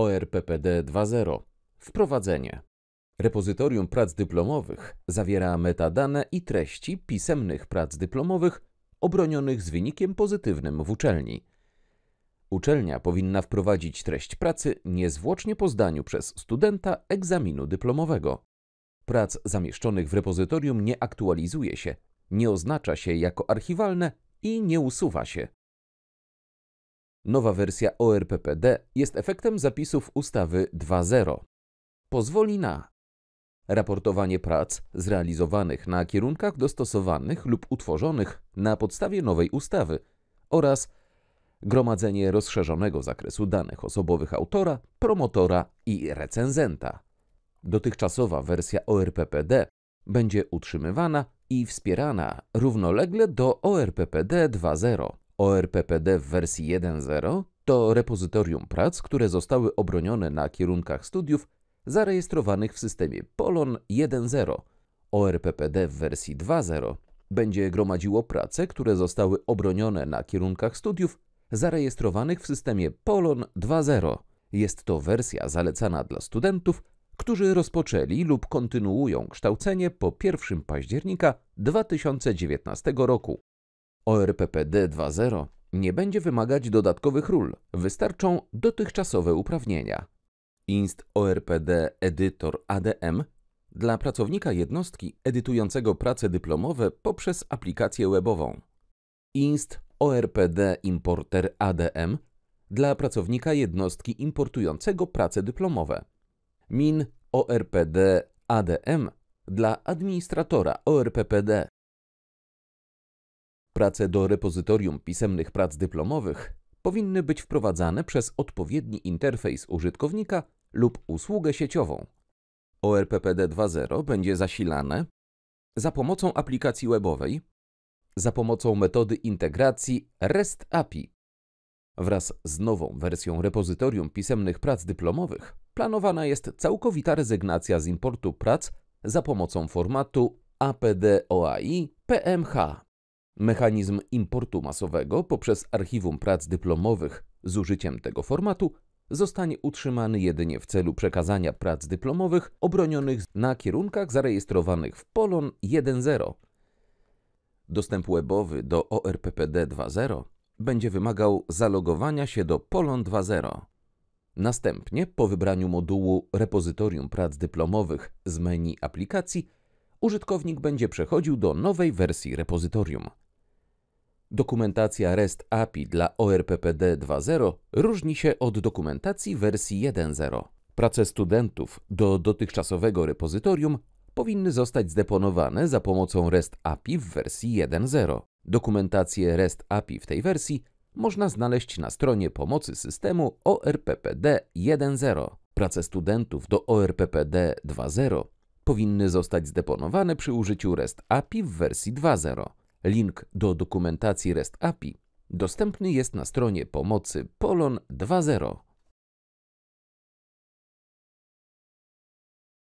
ORPPD 2.0 Wprowadzenie Repozytorium prac dyplomowych zawiera metadane i treści pisemnych prac dyplomowych obronionych z wynikiem pozytywnym w uczelni. Uczelnia powinna wprowadzić treść pracy niezwłocznie po zdaniu przez studenta egzaminu dyplomowego. Prac zamieszczonych w repozytorium nie aktualizuje się, nie oznacza się jako archiwalne i nie usuwa się. Nowa wersja ORPPD jest efektem zapisów ustawy 2.0. Pozwoli na raportowanie prac zrealizowanych na kierunkach dostosowanych lub utworzonych na podstawie nowej ustawy oraz gromadzenie rozszerzonego zakresu danych osobowych autora, promotora i recenzenta. Dotychczasowa wersja ORPPD będzie utrzymywana i wspierana równolegle do ORPPD 2.0. ORPPD w wersji 1.0 to repozytorium prac, które zostały obronione na kierunkach studiów zarejestrowanych w systemie Polon 1.0. ORPPD w wersji 2.0 będzie gromadziło prace, które zostały obronione na kierunkach studiów zarejestrowanych w systemie Polon 2.0. Jest to wersja zalecana dla studentów, którzy rozpoczęli lub kontynuują kształcenie po 1 października 2019 roku. ORPPD 2.0 nie będzie wymagać dodatkowych ról, wystarczą dotychczasowe uprawnienia. Inst ORPD Editor ADM dla pracownika jednostki edytującego prace dyplomowe poprzez aplikację webową. Inst ORPD Importer ADM dla pracownika jednostki importującego prace dyplomowe. Min ORPD ADM dla administratora ORPPD prace do repozytorium pisemnych prac dyplomowych powinny być wprowadzane przez odpowiedni interfejs użytkownika lub usługę sieciową. ORPPD 2.0 będzie zasilane za pomocą aplikacji webowej, za pomocą metody integracji REST API. Wraz z nową wersją repozytorium pisemnych prac dyplomowych planowana jest całkowita rezygnacja z importu prac za pomocą formatu APD OAI PMH. Mechanizm importu masowego poprzez archiwum prac dyplomowych z użyciem tego formatu zostanie utrzymany jedynie w celu przekazania prac dyplomowych obronionych na kierunkach zarejestrowanych w Polon 1.0. Dostęp webowy do ORPPD 2.0 będzie wymagał zalogowania się do Polon 2.0. Następnie, po wybraniu modułu Repozytorium Prac Dyplomowych z menu aplikacji, użytkownik będzie przechodził do nowej wersji repozytorium. Dokumentacja REST API dla ORPPD 2.0 różni się od dokumentacji wersji 1.0. Prace studentów do dotychczasowego repozytorium powinny zostać zdeponowane za pomocą REST API w wersji 1.0. Dokumentację REST API w tej wersji można znaleźć na stronie pomocy systemu ORPPD 1.0. Prace studentów do ORPPD 2.0 powinny zostać zdeponowane przy użyciu REST API w wersji 2.0. Link do dokumentacji REST API dostępny jest na stronie pomocy Polon 2.0.